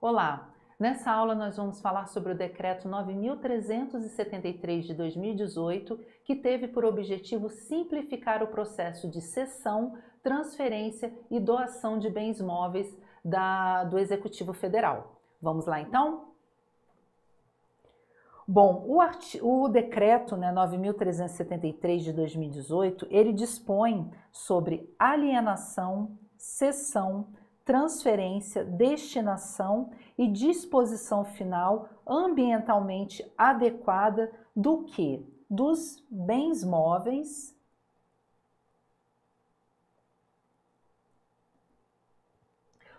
Olá! Nessa aula nós vamos falar sobre o decreto 9373 de 2018, que teve por objetivo simplificar o processo de cessão, transferência e doação de bens móveis da, do Executivo Federal. Vamos lá então? Bom, o, art... o decreto né, 9.373 de 2018, ele dispõe sobre alienação, cessão, transferência, destinação e disposição final ambientalmente adequada do que? Dos bens móveis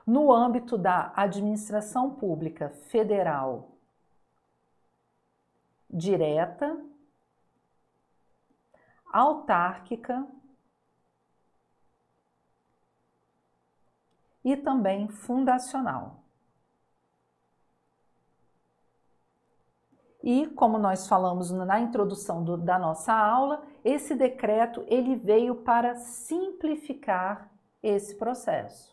no âmbito da administração pública federal, direta, autárquica e também fundacional. E como nós falamos na introdução do, da nossa aula, esse decreto ele veio para simplificar esse processo.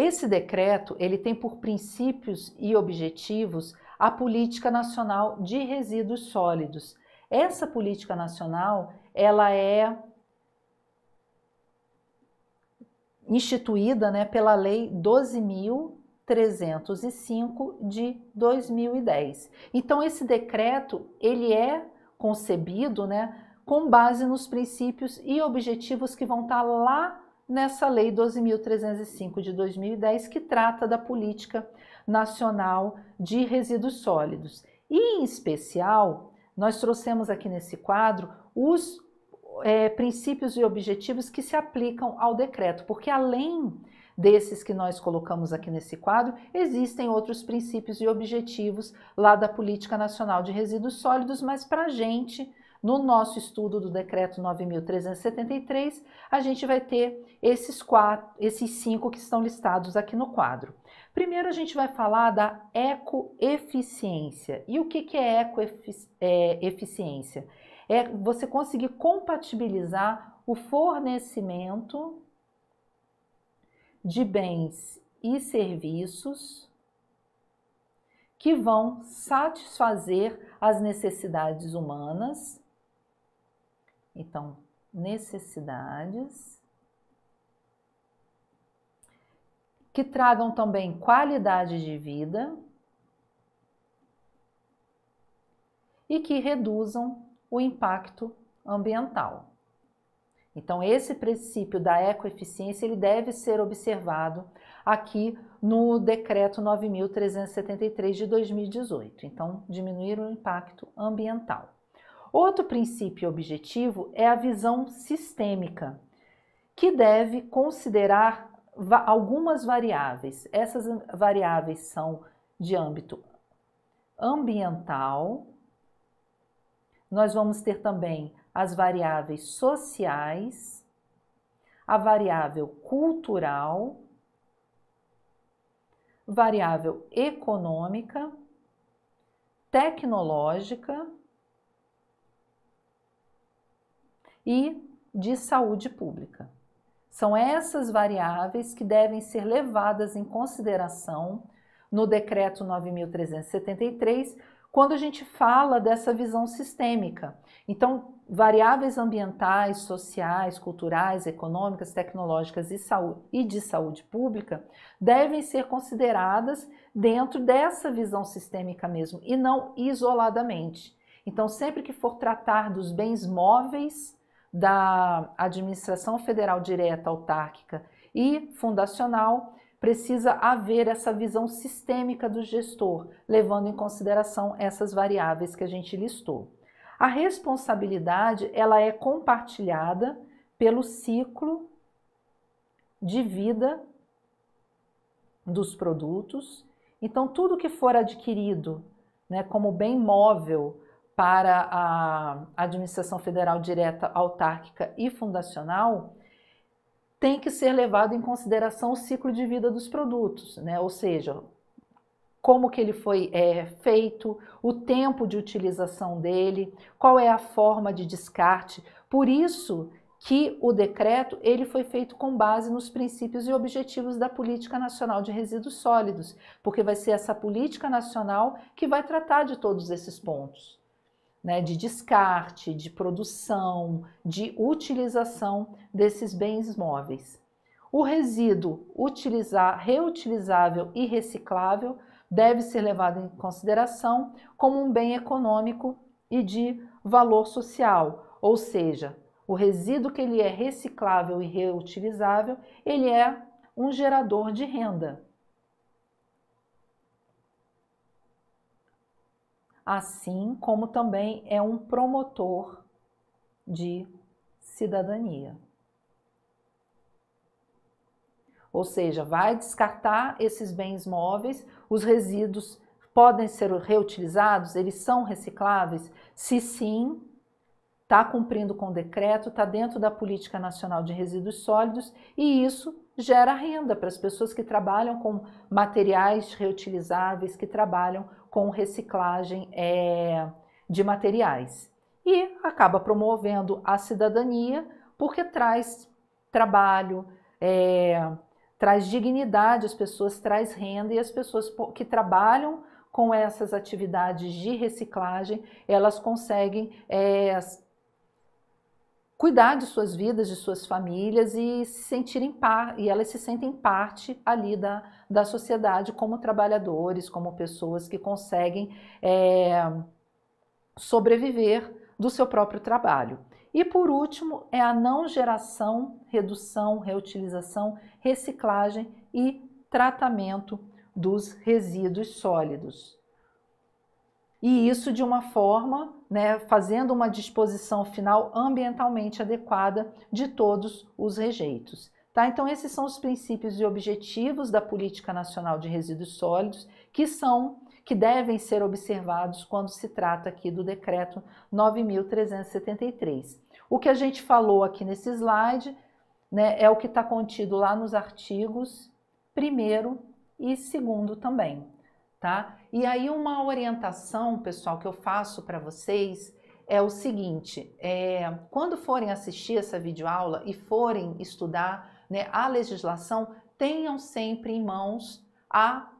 Esse decreto, ele tem por princípios e objetivos a Política Nacional de Resíduos Sólidos. Essa política nacional, ela é instituída, né, pela Lei 12305 de 2010. Então esse decreto, ele é concebido, né, com base nos princípios e objetivos que vão estar tá lá nessa Lei 12.305 de 2010, que trata da política nacional de resíduos sólidos. E, em especial, nós trouxemos aqui nesse quadro os é, princípios e objetivos que se aplicam ao decreto, porque além desses que nós colocamos aqui nesse quadro, existem outros princípios e objetivos lá da Política Nacional de Resíduos Sólidos, mas para a gente no nosso estudo do decreto 9.373, a gente vai ter esses, quatro, esses cinco que estão listados aqui no quadro. Primeiro, a gente vai falar da ecoeficiência. E o que, que é ecoeficiência? É, é você conseguir compatibilizar o fornecimento de bens e serviços que vão satisfazer as necessidades humanas então, necessidades que tragam também qualidade de vida e que reduzam o impacto ambiental. Então, esse princípio da ecoeficiência ele deve ser observado aqui no decreto 9373 de 2018. Então, diminuir o impacto ambiental. Outro princípio objetivo é a visão sistêmica, que deve considerar algumas variáveis. Essas variáveis são de âmbito ambiental, nós vamos ter também as variáveis sociais, a variável cultural, variável econômica, tecnológica e de saúde pública. São essas variáveis que devem ser levadas em consideração no decreto 9373, quando a gente fala dessa visão sistêmica. Então, variáveis ambientais, sociais, culturais, econômicas, tecnológicas e, saúde, e de saúde pública devem ser consideradas dentro dessa visão sistêmica mesmo e não isoladamente. Então, sempre que for tratar dos bens móveis, da administração federal direta autárquica e fundacional, precisa haver essa visão sistêmica do gestor, levando em consideração essas variáveis que a gente listou. A responsabilidade, ela é compartilhada pelo ciclo de vida dos produtos. Então, tudo que for adquirido né, como bem móvel para a administração federal direta, autárquica e fundacional, tem que ser levado em consideração o ciclo de vida dos produtos, né? ou seja, como que ele foi é, feito, o tempo de utilização dele, qual é a forma de descarte. Por isso que o decreto ele foi feito com base nos princípios e objetivos da Política Nacional de Resíduos Sólidos, porque vai ser essa política nacional que vai tratar de todos esses pontos né, de descarte, de produção, de utilização desses bens móveis. O resíduo utilizar, reutilizável e reciclável deve ser levado em consideração como um bem econômico e de valor social, ou seja, o resíduo que ele é reciclável e reutilizável, ele é um gerador de renda. assim como também é um promotor de cidadania. Ou seja, vai descartar esses bens móveis, os resíduos podem ser reutilizados, eles são recicláveis? Se sim, está cumprindo com o decreto, está dentro da Política Nacional de Resíduos Sólidos e isso gera renda para as pessoas que trabalham com materiais reutilizáveis, que trabalham com reciclagem é, de materiais. E acaba promovendo a cidadania, porque traz trabalho, é, traz dignidade às pessoas, traz renda e as pessoas que trabalham com essas atividades de reciclagem, elas conseguem é, cuidar de suas vidas, de suas famílias e se sentirem par, e elas se sentem parte ali da, da sociedade como trabalhadores, como pessoas que conseguem é, sobreviver do seu próprio trabalho. E por último, é a não geração, redução, reutilização, reciclagem e tratamento dos resíduos sólidos e isso de uma forma, né, fazendo uma disposição final ambientalmente adequada de todos os rejeitos. Tá? Então, esses são os princípios e objetivos da Política Nacional de Resíduos Sólidos, que são que devem ser observados quando se trata aqui do decreto 9373. O que a gente falou aqui nesse slide né, é o que está contido lá nos artigos primeiro e segundo também tá? E aí uma orientação, pessoal, que eu faço para vocês é o seguinte, é, quando forem assistir essa videoaula e forem estudar né, a legislação, tenham sempre em mãos a,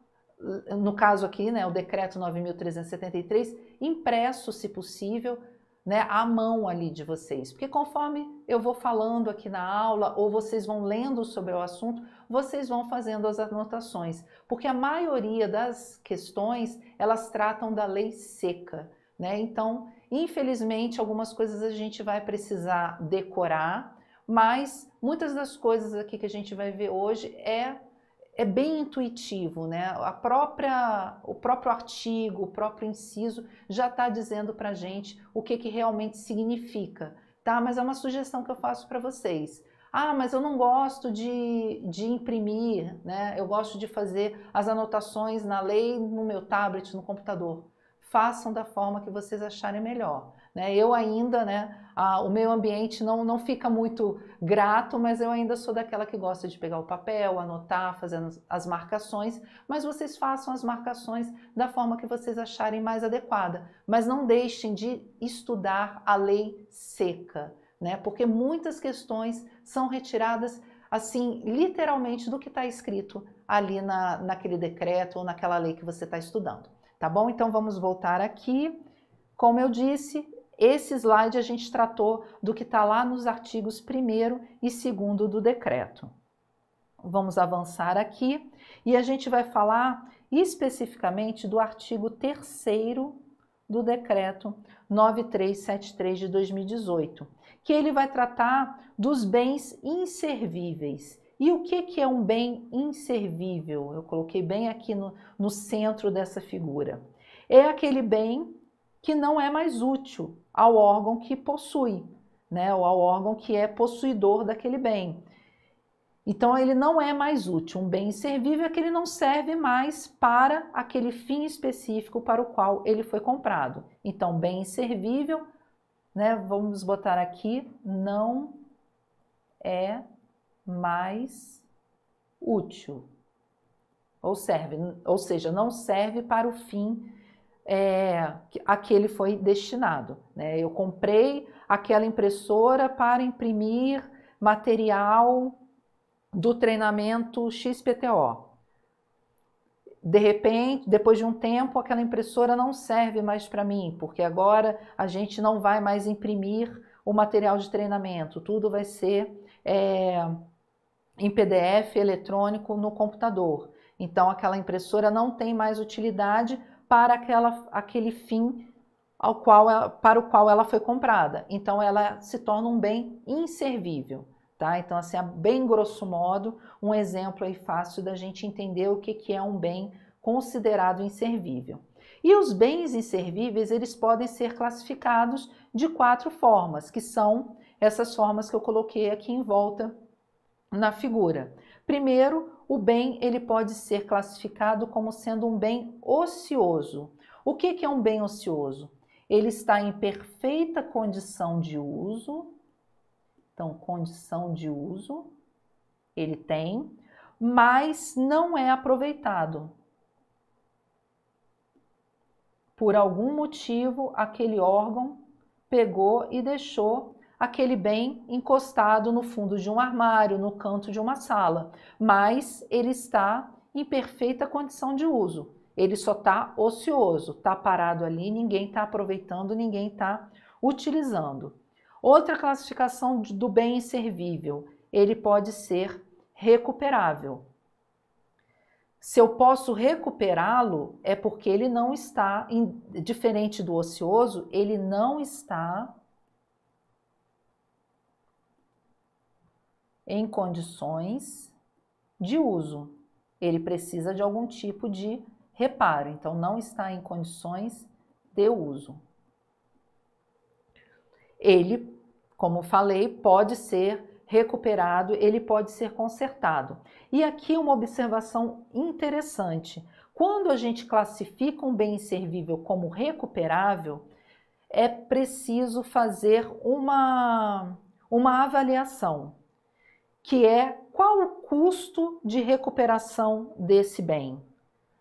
no caso aqui, né, o decreto 9.373, impresso, se possível, né, a mão ali de vocês. Porque conforme eu vou falando aqui na aula ou vocês vão lendo sobre o assunto, vocês vão fazendo as anotações. Porque a maioria das questões, elas tratam da lei seca, né? Então, infelizmente, algumas coisas a gente vai precisar decorar, mas muitas das coisas aqui que a gente vai ver hoje é é bem intuitivo, né? A própria, o próprio artigo, o próprio inciso já está dizendo para a gente o que, que realmente significa, tá? Mas é uma sugestão que eu faço para vocês. Ah, mas eu não gosto de, de imprimir, né? Eu gosto de fazer as anotações na lei no meu tablet, no computador. Façam da forma que vocês acharem melhor. Né? Eu ainda, né, a, o meio ambiente não, não fica muito grato, mas eu ainda sou daquela que gosta de pegar o papel, anotar, fazendo as, as marcações, mas vocês façam as marcações da forma que vocês acharem mais adequada, mas não deixem de estudar a lei seca, né? Porque muitas questões são retiradas assim, literalmente do que está escrito ali na, naquele decreto ou naquela lei que você está estudando, tá bom? Então vamos voltar aqui. Como eu disse, esse slide a gente tratou do que está lá nos artigos 1 e 2 do decreto. Vamos avançar aqui e a gente vai falar especificamente do artigo 3 do decreto 9373 de 2018, que ele vai tratar dos bens inservíveis. E o que, que é um bem inservível? Eu coloquei bem aqui no, no centro dessa figura. É aquele bem que não é mais útil, ao órgão que possui, né, ou ao órgão que é possuidor daquele bem. Então ele não é mais útil. Um bem inservível é que ele não serve mais para aquele fim específico para o qual ele foi comprado. Então, bem inservível, né, vamos botar aqui, não é mais útil. Ou serve, ou seja, não serve para o fim é, a que ele foi destinado. Né? Eu comprei aquela impressora para imprimir material do treinamento XPTO. De repente, depois de um tempo, aquela impressora não serve mais para mim, porque agora a gente não vai mais imprimir o material de treinamento, tudo vai ser é, em PDF eletrônico no computador. Então, aquela impressora não tem mais utilidade para aquela, aquele fim ao qual ela, para o qual ela foi comprada. Então ela se torna um bem inservível. Tá? Então, assim, a bem grosso modo, um exemplo aí fácil da gente entender o que, que é um bem considerado inservível. E os bens inservíveis, eles podem ser classificados de quatro formas, que são essas formas que eu coloquei aqui em volta na figura. Primeiro, o bem ele pode ser classificado como sendo um bem ocioso. O que, que é um bem ocioso? Ele está em perfeita condição de uso. Então, condição de uso ele tem, mas não é aproveitado. Por algum motivo, aquele órgão pegou e deixou aquele bem encostado no fundo de um armário, no canto de uma sala, mas ele está em perfeita condição de uso. Ele só está ocioso, está parado ali, ninguém está aproveitando, ninguém está utilizando. Outra classificação do bem inservível, ele pode ser recuperável. Se eu posso recuperá-lo, é porque ele não está, diferente do ocioso, ele não está em condições de uso. Ele precisa de algum tipo de reparo, então não está em condições de uso. Ele, como falei, pode ser recuperado, ele pode ser consertado. E aqui uma observação interessante. Quando a gente classifica um bem inservível como recuperável, é preciso fazer uma, uma avaliação que é qual o custo de recuperação desse bem.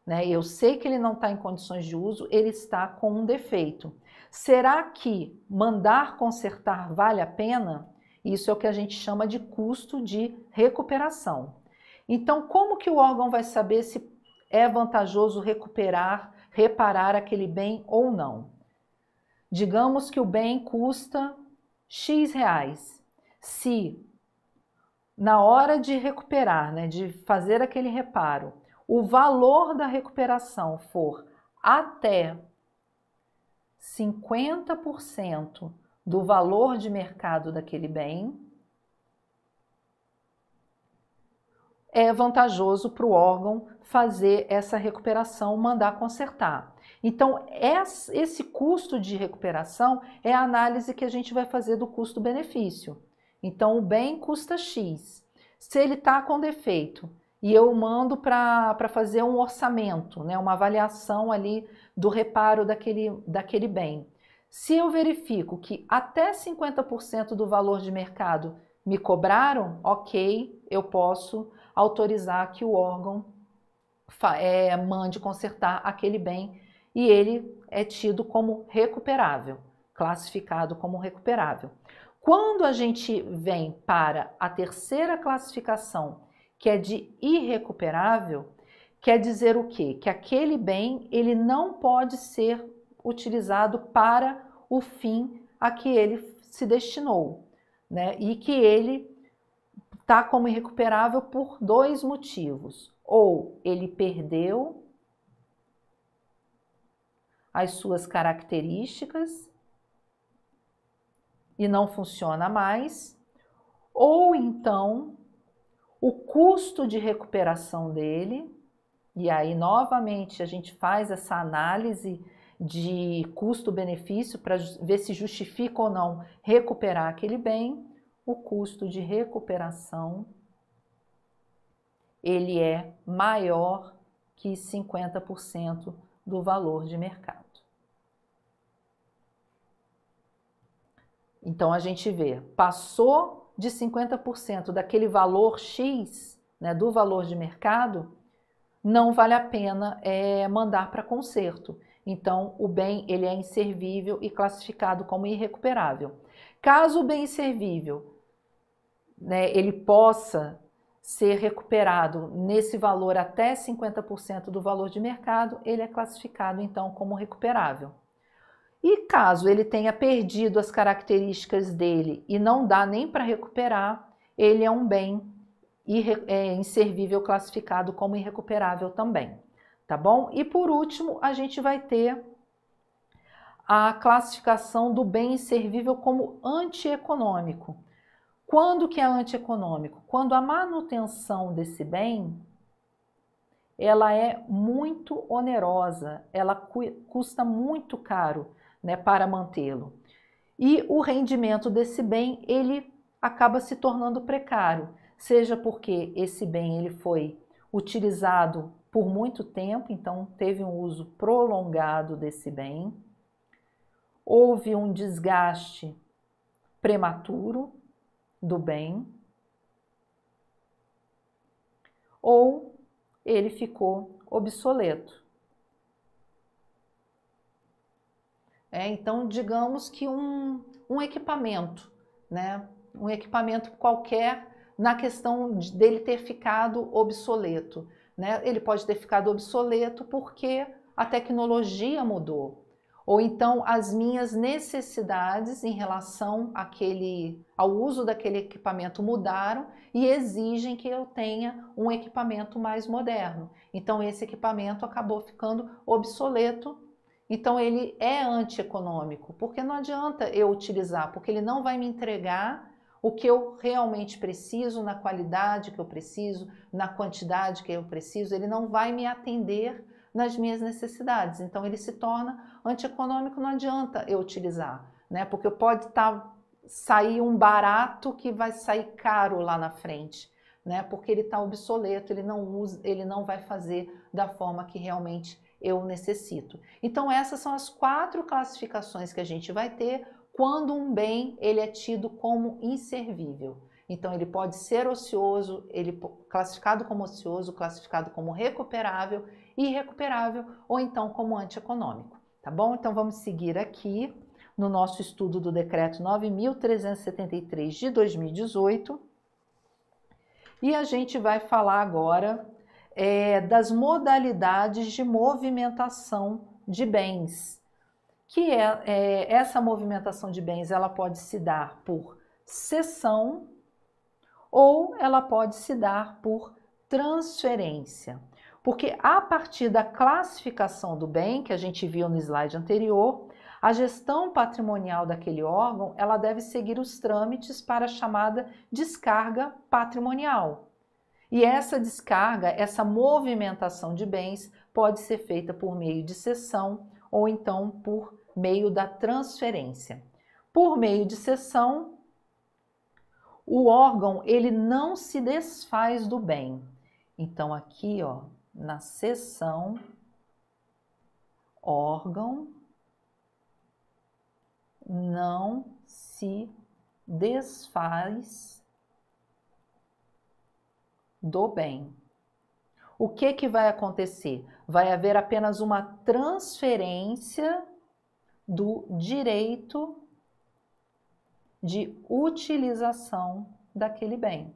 Né? Eu sei que ele não está em condições de uso, ele está com um defeito. Será que mandar consertar vale a pena? Isso é o que a gente chama de custo de recuperação. Então, como que o órgão vai saber se é vantajoso recuperar, reparar aquele bem ou não? Digamos que o bem custa X reais. Se na hora de recuperar, né, de fazer aquele reparo, o valor da recuperação for até 50% do valor de mercado daquele bem, é vantajoso para o órgão fazer essa recuperação, mandar consertar. Então, esse custo de recuperação é a análise que a gente vai fazer do custo-benefício. Então o bem custa X. Se ele está com defeito e eu mando para fazer um orçamento, né, uma avaliação ali do reparo daquele, daquele bem. Se eu verifico que até 50% do valor de mercado me cobraram, ok, eu posso autorizar que o órgão é, mande consertar aquele bem e ele é tido como recuperável, classificado como recuperável. Quando a gente vem para a terceira classificação, que é de irrecuperável, quer dizer o quê? Que aquele bem ele não pode ser utilizado para o fim a que ele se destinou, né? E que ele está como irrecuperável por dois motivos: ou ele perdeu as suas características e não funciona mais, ou então o custo de recuperação dele, e aí novamente a gente faz essa análise de custo-benefício para ver se justifica ou não recuperar aquele bem, o custo de recuperação ele é maior que 50% do valor de mercado. Então a gente vê, passou de 50% daquele valor X, né, do valor de mercado, não vale a pena é, mandar para conserto. Então o bem ele é inservível e classificado como irrecuperável. Caso o bem inservível né, ele possa ser recuperado nesse valor até 50% do valor de mercado, ele é classificado então como recuperável. E caso ele tenha perdido as características dele e não dá nem para recuperar, ele é um bem é, inservível classificado como irrecuperável também, tá bom? E por último, a gente vai ter a classificação do bem inservível como antieconômico. Quando que é antieconômico? Quando a manutenção desse bem ela é muito onerosa, ela custa muito caro né, para mantê-lo. E o rendimento desse bem, ele acaba se tornando precário, seja porque esse bem ele foi utilizado por muito tempo, então teve um uso prolongado desse bem, houve um desgaste prematuro do bem, ou ele ficou obsoleto. É, então, digamos que um, um equipamento, né? um equipamento qualquer na questão de, dele ter ficado obsoleto. Né? Ele pode ter ficado obsoleto porque a tecnologia mudou, ou então as minhas necessidades em relação àquele, ao uso daquele equipamento mudaram e exigem que eu tenha um equipamento mais moderno. Então esse equipamento acabou ficando obsoleto então ele é antieconômico, porque não adianta eu utilizar, porque ele não vai me entregar o que eu realmente preciso, na qualidade que eu preciso, na quantidade que eu preciso, ele não vai me atender nas minhas necessidades. Então ele se torna antieconômico, não adianta eu utilizar, né? Porque pode estar tá, sair um barato que vai sair caro lá na frente, né? Porque ele está obsoleto, ele não usa, ele não vai fazer da forma que realmente eu necessito. Então essas são as quatro classificações que a gente vai ter quando um bem ele é tido como inservível. Então ele pode ser ocioso, ele classificado como ocioso, classificado como recuperável, irrecuperável ou então como antieconômico, tá bom? Então vamos seguir aqui no nosso estudo do decreto 9373 de 2018. E a gente vai falar agora é, das modalidades de movimentação de bens, que é, é, essa movimentação de bens ela pode se dar por cessão ou ela pode se dar por transferência. Porque a partir da classificação do bem que a gente viu no slide anterior, a gestão patrimonial daquele órgão, ela deve seguir os trâmites para a chamada descarga patrimonial e essa descarga, essa movimentação de bens, pode ser feita por meio de cessão ou então por meio da transferência. Por meio de cessão, o órgão ele não se desfaz do bem. Então aqui, ó, na cessão, órgão não se desfaz do bem. O que, que vai acontecer? Vai haver apenas uma transferência do direito de utilização daquele bem.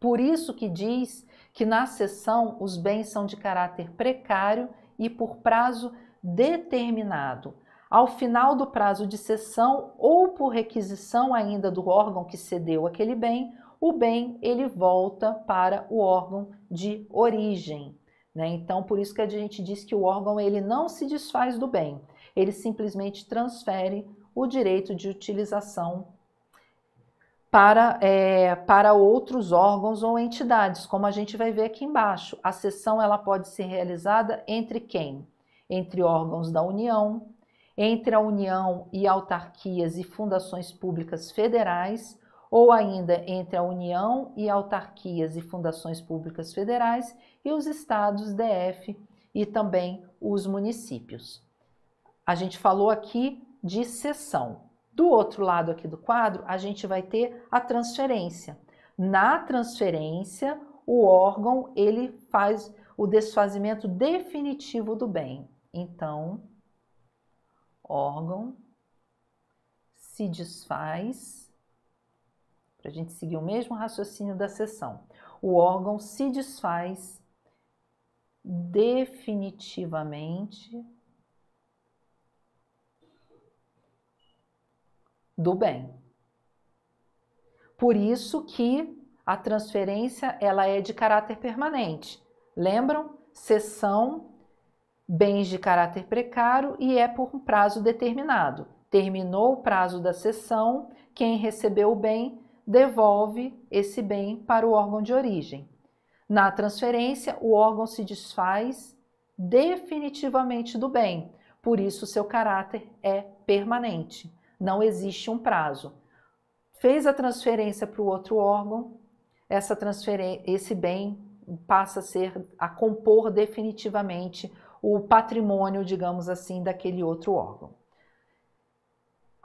Por isso que diz que na cessão os bens são de caráter precário e por prazo determinado. Ao final do prazo de cessão ou por requisição ainda do órgão que cedeu aquele bem, o bem ele volta para o órgão de origem. Né? Então, por isso que a gente diz que o órgão ele não se desfaz do bem, ele simplesmente transfere o direito de utilização para, é, para outros órgãos ou entidades, como a gente vai ver aqui embaixo. A cessão ela pode ser realizada entre quem? Entre órgãos da União, entre a União e autarquias e fundações públicas federais, ou ainda entre a União e autarquias e fundações públicas federais e os estados DF e também os municípios. A gente falou aqui de cessão. Do outro lado aqui do quadro, a gente vai ter a transferência. Na transferência, o órgão ele faz o desfazimento definitivo do bem. Então, órgão se desfaz para a gente seguir o mesmo raciocínio da sessão. O órgão se desfaz definitivamente do bem. Por isso que a transferência ela é de caráter permanente. Lembram? Sessão bens de caráter precário e é por um prazo determinado. Terminou o prazo da sessão, quem recebeu o bem devolve esse bem para o órgão de origem. Na transferência, o órgão se desfaz definitivamente do bem, por isso seu caráter é permanente, não existe um prazo. Fez a transferência para o outro órgão, essa esse bem passa a ser a compor definitivamente o patrimônio, digamos assim, daquele outro órgão.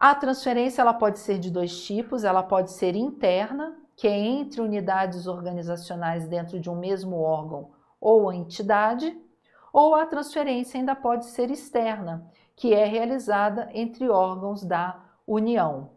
A transferência ela pode ser de dois tipos, ela pode ser interna, que é entre unidades organizacionais dentro de um mesmo órgão ou entidade, ou a transferência ainda pode ser externa, que é realizada entre órgãos da União.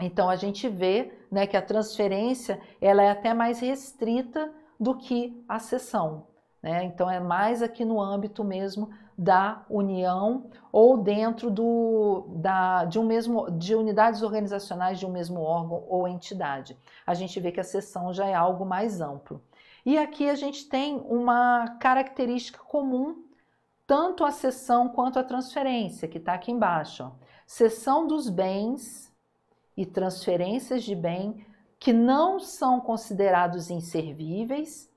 Então a gente vê né, que a transferência ela é até mais restrita do que a cessão. Né? Então é mais aqui no âmbito mesmo da união ou dentro do, da, de, um mesmo, de unidades organizacionais de um mesmo órgão ou entidade. A gente vê que a sessão já é algo mais amplo. E aqui a gente tem uma característica comum, tanto a sessão quanto a transferência, que está aqui embaixo. Sessão dos bens e transferências de bem que não são considerados inservíveis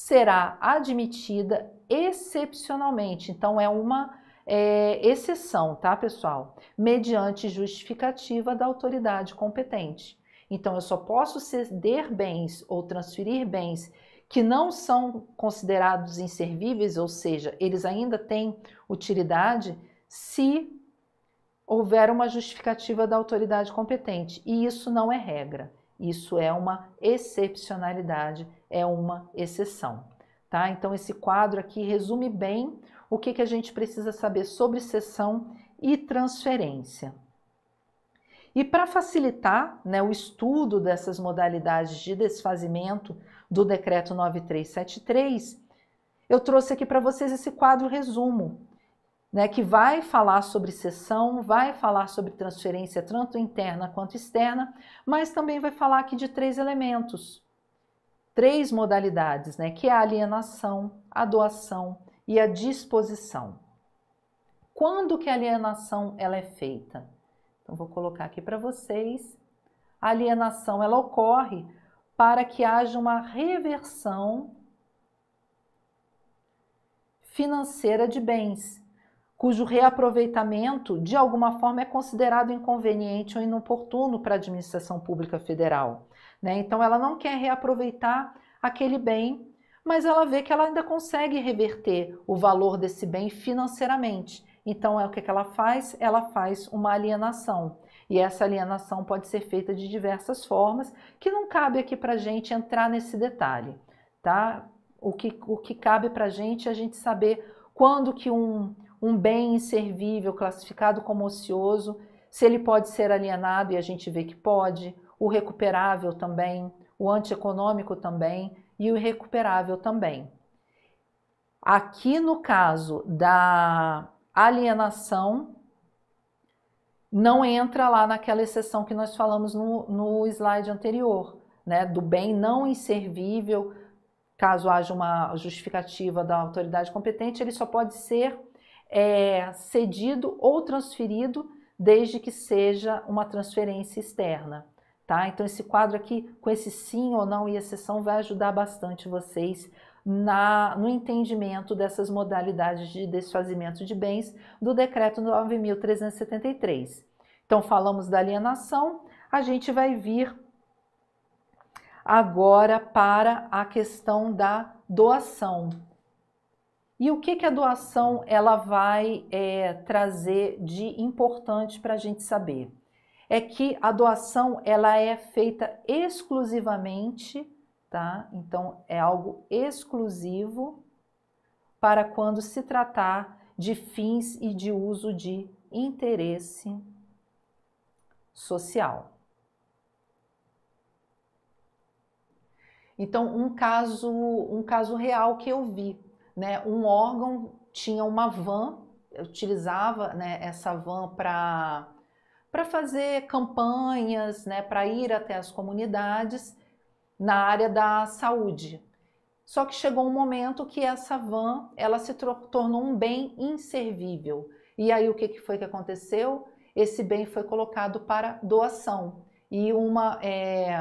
será admitida excepcionalmente. Então, é uma é, exceção, tá, pessoal? Mediante justificativa da autoridade competente. Então, eu só posso ceder bens ou transferir bens que não são considerados inservíveis, ou seja, eles ainda têm utilidade, se houver uma justificativa da autoridade competente. E isso não é regra, isso é uma excepcionalidade é uma exceção. Tá? Então, esse quadro aqui resume bem o que, que a gente precisa saber sobre cessão e transferência. E para facilitar né, o estudo dessas modalidades de desfazimento do decreto 9373, eu trouxe aqui para vocês esse quadro resumo, né, que vai falar sobre cessão, vai falar sobre transferência tanto interna quanto externa, mas também vai falar aqui de três elementos três modalidades, né, que é a alienação, a doação e a disposição. Quando que a alienação ela é feita? Então vou colocar aqui para vocês. A alienação ela ocorre para que haja uma reversão financeira de bens, cujo reaproveitamento de alguma forma é considerado inconveniente ou inoportuno para a administração pública federal. Né? Então ela não quer reaproveitar aquele bem, mas ela vê que ela ainda consegue reverter o valor desse bem financeiramente. Então é o que, que ela faz? Ela faz uma alienação. E essa alienação pode ser feita de diversas formas, que não cabe aqui para gente entrar nesse detalhe, tá? O que, o que cabe para gente é a gente saber quando que um, um bem inservível classificado como ocioso, se ele pode ser alienado e a gente vê que pode, o recuperável também, o antieconômico também e o irrecuperável também. Aqui no caso da alienação, não entra lá naquela exceção que nós falamos no, no slide anterior, né? Do bem não inservível, caso haja uma justificativa da autoridade competente, ele só pode ser é, cedido ou transferido desde que seja uma transferência externa. Tá? Então esse quadro aqui com esse sim ou não e exceção vai ajudar bastante vocês na, no entendimento dessas modalidades de desfazimento de bens do decreto 9373. Então falamos da alienação, a gente vai vir agora para a questão da doação. E o que, que a doação ela vai é, trazer de importante para a gente saber? é que a doação ela é feita exclusivamente, tá? Então é algo exclusivo para quando se tratar de fins e de uso de interesse social. Então, um caso, um caso real que eu vi, né? Um órgão tinha uma van, utilizava né, essa van para para fazer campanhas, né, para ir até as comunidades na área da saúde. Só que chegou um momento que essa van ela se tornou um bem inservível. E aí o que, que foi que aconteceu? Esse bem foi colocado para doação e uma é,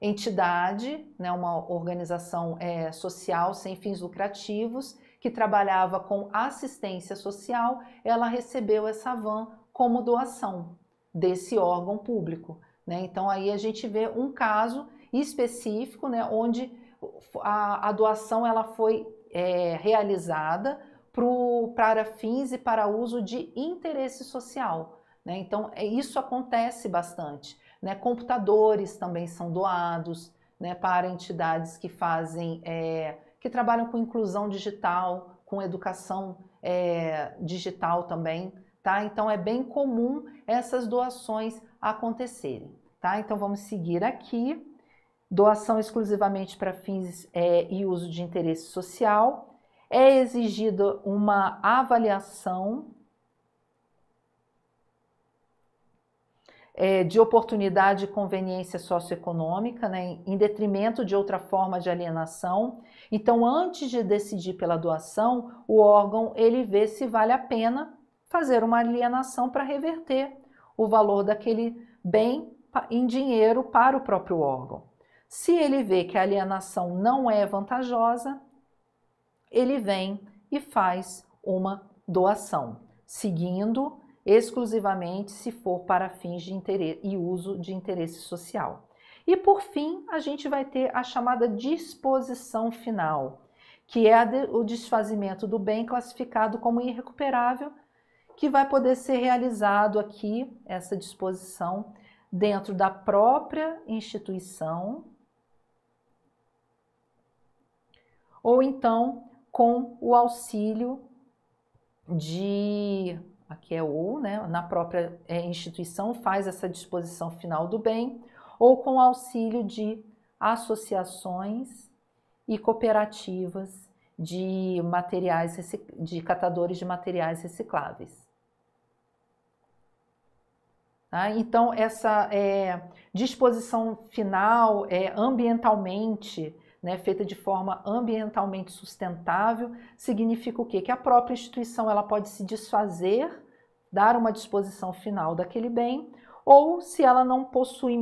entidade, né, uma organização é, social sem fins lucrativos que trabalhava com assistência social, ela recebeu essa van como doação desse órgão público. Né? Então aí a gente vê um caso específico né, onde a, a doação ela foi é, realizada pro, para fins e para uso de interesse social. Né? Então é, isso acontece bastante. Né? Computadores também são doados né, para entidades que fazem, é, que trabalham com inclusão digital, com educação é, digital também. Tá? Então é bem comum essas doações acontecerem, tá? Então vamos seguir aqui. Doação exclusivamente para fins é, e uso de interesse social. É exigida uma avaliação É, de oportunidade e conveniência socioeconômica, né, em detrimento de outra forma de alienação. Então, antes de decidir pela doação, o órgão ele vê se vale a pena fazer uma alienação para reverter o valor daquele bem em dinheiro para o próprio órgão. Se ele vê que a alienação não é vantajosa, ele vem e faz uma doação, seguindo exclusivamente se for para fins de interesse e uso de interesse social. E por fim, a gente vai ter a chamada disposição final, que é o desfazimento do bem classificado como irrecuperável que vai poder ser realizado aqui, essa disposição, dentro da própria instituição, ou então com o auxílio de aqui é ou, né, na própria é, instituição faz essa disposição final do bem, ou com auxílio de associações e cooperativas de materiais de catadores de materiais recicláveis. Tá? Então, essa é, disposição final é, ambientalmente, né, feita de forma ambientalmente sustentável, significa o quê? Que a própria instituição ela pode se desfazer, dar uma disposição final daquele bem, ou se ela não possui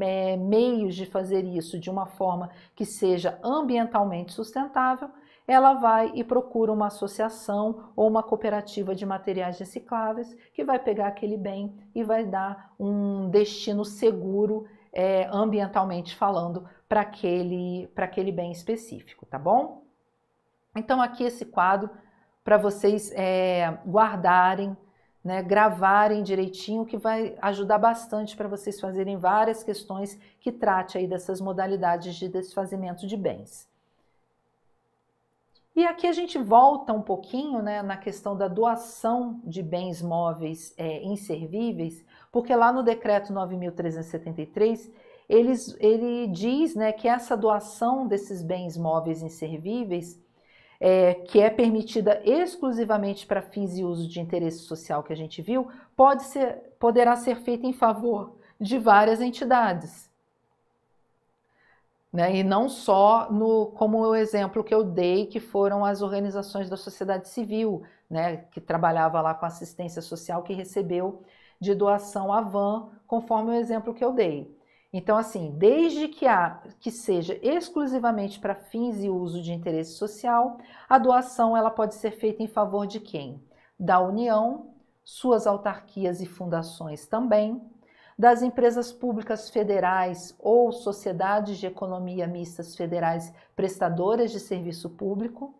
é, meios de fazer isso de uma forma que seja ambientalmente sustentável, ela vai e procura uma associação ou uma cooperativa de materiais recicláveis que vai pegar aquele bem e vai dar um destino seguro é, ambientalmente falando para aquele, aquele bem específico, tá bom? Então aqui esse quadro para vocês é, guardarem, né, gravarem direitinho, que vai ajudar bastante para vocês fazerem várias questões que trate aí dessas modalidades de desfazimento de bens. E aqui a gente volta um pouquinho né, na questão da doação de bens móveis é, inservíveis, porque lá no decreto 9.373 eles, ele diz né, que essa doação desses bens móveis inservíveis, é, que é permitida exclusivamente para fins e uso de interesse social que a gente viu, pode ser, poderá ser feita em favor de várias entidades. Né? E não só no, como o exemplo que eu dei, que foram as organizações da sociedade civil, né? que trabalhava lá com assistência social, que recebeu de doação a van, conforme o exemplo que eu dei. Então, assim, desde que, há, que seja exclusivamente para fins e uso de interesse social, a doação ela pode ser feita em favor de quem? Da União, suas autarquias e fundações também, das empresas públicas federais ou sociedades de economia mistas federais prestadoras de serviço público,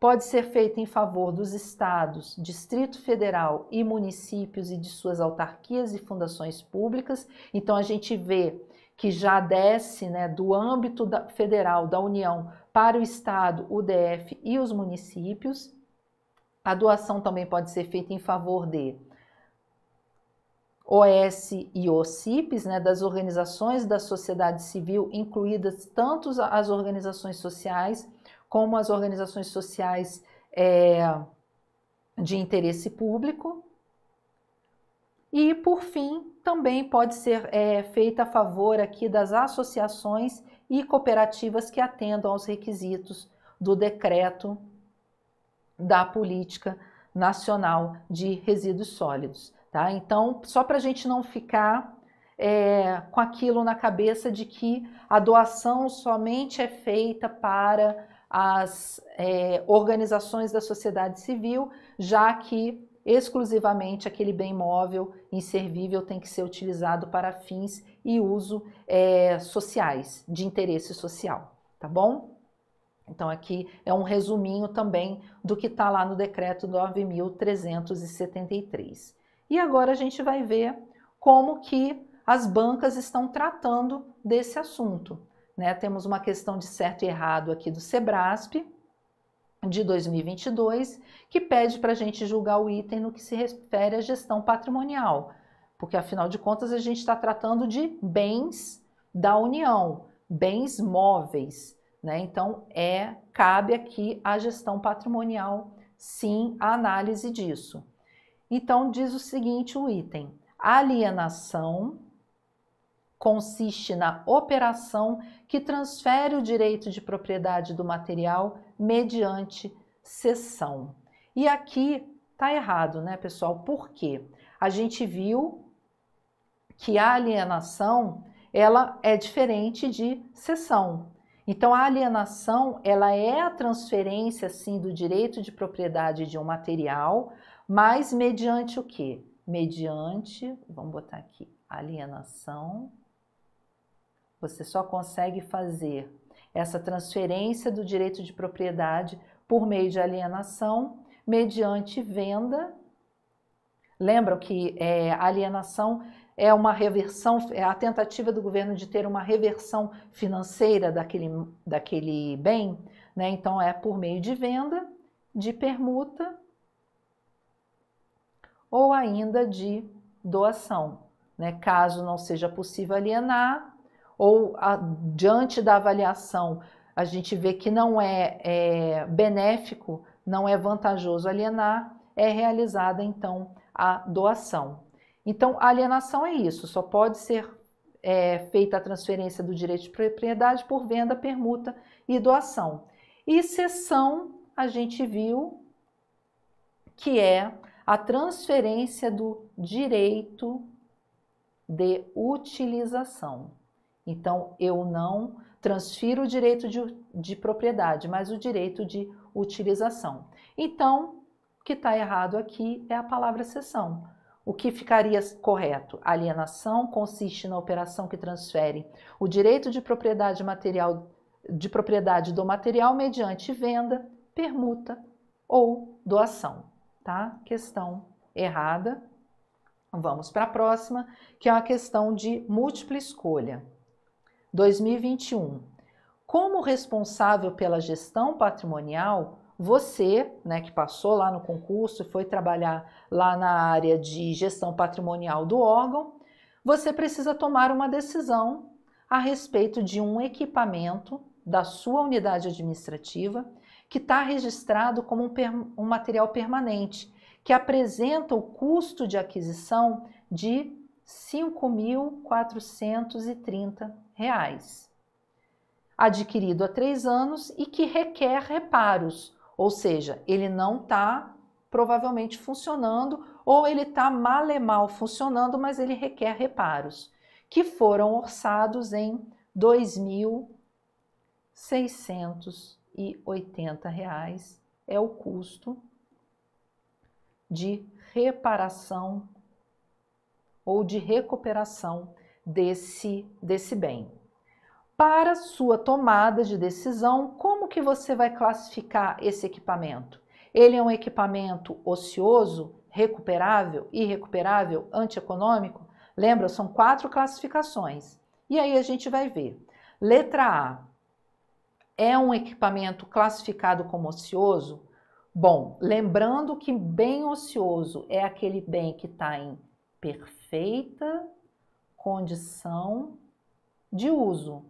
pode ser feita em favor dos estados, Distrito Federal e municípios e de suas autarquias e fundações públicas. Então a gente vê que já desce né, do âmbito da, federal da União para o estado, o DF e os municípios. A doação também pode ser feita em favor de OS e OCIPs, né, das organizações da sociedade civil, incluídas tanto as organizações sociais como as organizações sociais é, de interesse público. E, por fim, também pode ser é, feita a favor aqui das associações e cooperativas que atendam aos requisitos do decreto da Política Nacional de Resíduos Sólidos. Tá? Então, só para a gente não ficar é, com aquilo na cabeça de que a doação somente é feita para as é, organizações da sociedade civil, já que exclusivamente aquele bem móvel inservível tem que ser utilizado para fins e uso é, sociais, de interesse social, tá bom? Então aqui é um resuminho também do que está lá no decreto 9.373. E agora a gente vai ver como que as bancas estão tratando desse assunto. Né? Temos uma questão de certo e errado aqui do Sebrasp de 2022 que pede para a gente julgar o item no que se refere à gestão patrimonial, porque afinal de contas a gente está tratando de bens da União, bens móveis, né? Então é cabe aqui a gestão patrimonial, sim, a análise disso. Então, diz o seguinte: o item. Alienação consiste na operação que transfere o direito de propriedade do material mediante cessão. E aqui tá errado, né, pessoal? Por quê? A gente viu que a alienação ela é diferente de cessão. Então a alienação ela é a transferência assim do direito de propriedade de um material mas mediante o quê? Mediante, vamos botar aqui, alienação. Você só consegue fazer essa transferência do direito de propriedade por meio de alienação, mediante venda. Lembram que é, alienação é uma reversão, é a tentativa do governo de ter uma reversão financeira daquele, daquele bem, né? Então é por meio de venda, de permuta ou ainda de doação, né? caso não seja possível alienar, ou a, diante da avaliação a gente vê que não é, é benéfico, não é vantajoso alienar, é realizada então a doação. Então, a alienação é isso, só pode ser é, feita a transferência do direito de propriedade por venda, permuta e doação. E cessão, a gente viu que é a transferência do direito de utilização. Então, eu não transfiro o direito de, de propriedade, mas o direito de utilização. Então, o que está errado aqui é a palavra cessão. O que ficaria correto? Alienação consiste na operação que transfere o direito de propriedade material de propriedade do material mediante venda, permuta ou doação tá? Questão errada. Vamos para a próxima, que é uma questão de múltipla escolha. 2021. Como responsável pela gestão patrimonial, você, né, que passou lá no concurso e foi trabalhar lá na área de gestão patrimonial do órgão, você precisa tomar uma decisão a respeito de um equipamento da sua unidade administrativa que está registrado como um, um material permanente, que apresenta o custo de aquisição de R$ 5.430, adquirido há três anos e que requer reparos, ou seja, ele não está provavelmente funcionando ou ele está mal funcionando, mas ele requer reparos, que foram orçados em R$ 2.600 e reais é o custo de reparação ou de recuperação desse, desse bem. Para sua tomada de decisão, como que você vai classificar esse equipamento? Ele é um equipamento ocioso, recuperável, irrecuperável, antieconômico? Lembra, são quatro classificações. E aí a gente vai ver. Letra A, é um equipamento classificado como ocioso? Bom, lembrando que bem ocioso é aquele bem que está em perfeita condição de uso.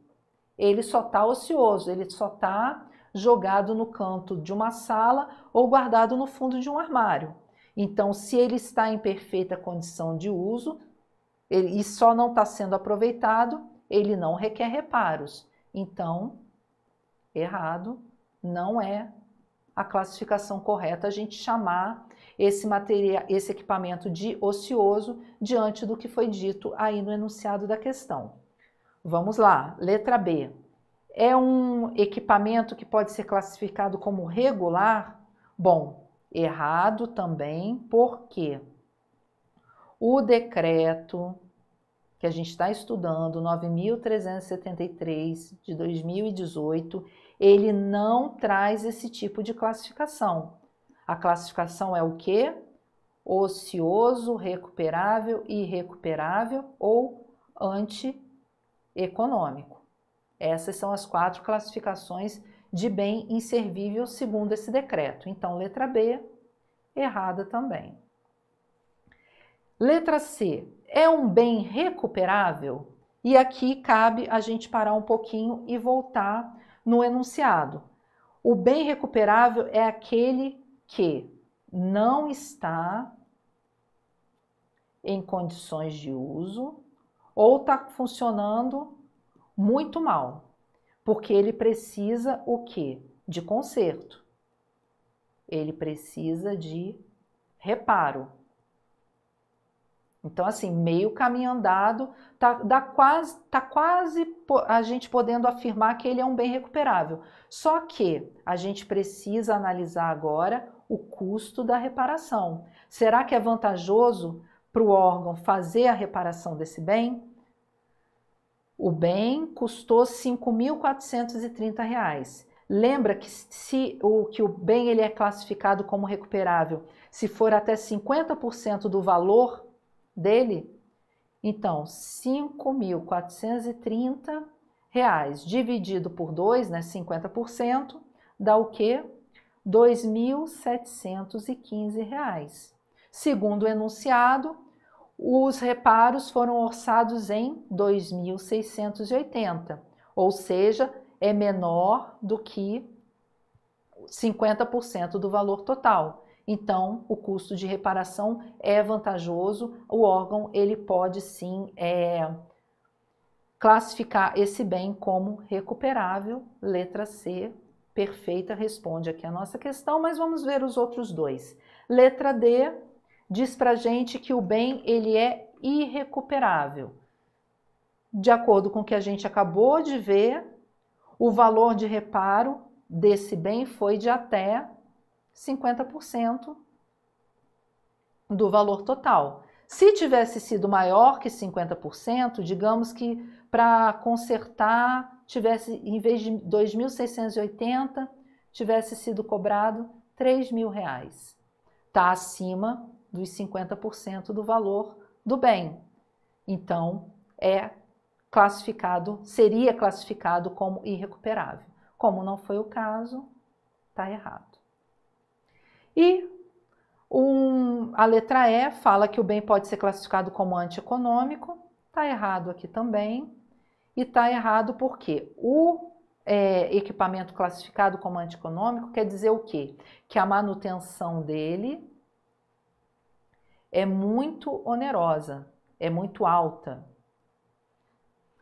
Ele só está ocioso, ele só está jogado no canto de uma sala ou guardado no fundo de um armário. Então, se ele está em perfeita condição de uso ele, e só não está sendo aproveitado, ele não requer reparos. Então, errado, não é a classificação correta a gente chamar esse material, esse equipamento de ocioso diante do que foi dito aí no enunciado da questão. Vamos lá, letra B. É um equipamento que pode ser classificado como regular? Bom, errado também, porque o decreto que a gente está estudando, 9.373 de 2018, ele não traz esse tipo de classificação. A classificação é o que? Ocioso, recuperável, irrecuperável ou antieconômico. Essas são as quatro classificações de bem inservível segundo esse decreto. Então, letra B, errada também. Letra C, é um bem recuperável? E aqui cabe a gente parar um pouquinho e voltar no enunciado. O bem recuperável é aquele que não está em condições de uso ou está funcionando muito mal, porque ele precisa o que? De conserto. Ele precisa de reparo. Então, assim, meio caminho andado, tá, dá quase, tá quase a gente podendo afirmar que ele é um bem recuperável. Só que a gente precisa analisar agora o custo da reparação. Será que é vantajoso para o órgão fazer a reparação desse bem? O bem custou R$ 5.430. Lembra que se o que o bem ele é classificado como recuperável, se for até 50% do valor dele. Então, R$ 5.430 dividido por 2, né, 50%, dá o quê? R$ 2.715 Segundo o enunciado, os reparos foram orçados em R$ 2.680, ou seja, é menor do que 50% do valor total então o custo de reparação é vantajoso. O órgão ele pode sim é, classificar esse bem como recuperável. Letra C, perfeita, responde aqui a nossa questão, mas vamos ver os outros dois. Letra D diz para gente que o bem ele é irrecuperável. De acordo com o que a gente acabou de ver, o valor de reparo desse bem foi de até 50% do valor total. Se tivesse sido maior que 50%, digamos que para consertar tivesse, em vez de 2.680, tivesse sido cobrado R$ mil reais. Está acima dos 50% do valor do bem. Então, é classificado, seria classificado como irrecuperável. Como não foi o caso, está errado. E um, a letra E fala que o bem pode ser classificado como antieconômico, está errado aqui também, e está errado porque o é, equipamento classificado como antieconômico quer dizer o quê? Que a manutenção dele é muito onerosa, é muito alta,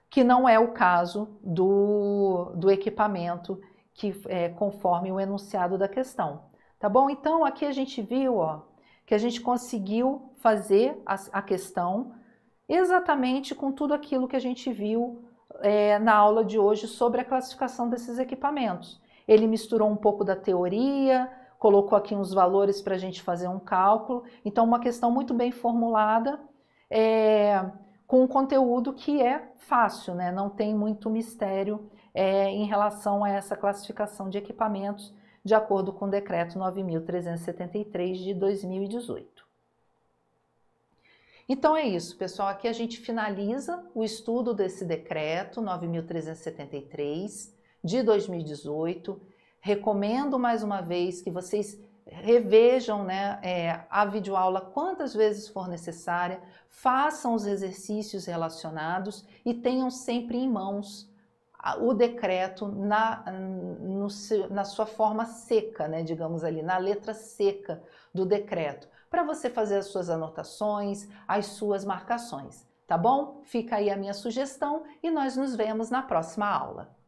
que não é o caso do, do equipamento que é conforme o enunciado da questão tá bom? Então aqui a gente viu, ó, que a gente conseguiu fazer a, a questão exatamente com tudo aquilo que a gente viu é, na aula de hoje sobre a classificação desses equipamentos. Ele misturou um pouco da teoria, colocou aqui uns valores para a gente fazer um cálculo. Então, uma questão muito bem formulada, é, com um conteúdo que é fácil, né? não tem muito mistério é, em relação a essa classificação de equipamentos de acordo com o decreto 9373 de 2018. Então é isso, pessoal. Aqui a gente finaliza o estudo desse decreto 9373 de 2018. Recomendo mais uma vez que vocês revejam né, é, a videoaula quantas vezes for necessária, façam os exercícios relacionados e tenham sempre em mãos o decreto na, no, na sua forma seca, né, digamos ali, na letra seca do decreto, para você fazer as suas anotações, as suas marcações, tá bom? Fica aí a minha sugestão e nós nos vemos na próxima aula.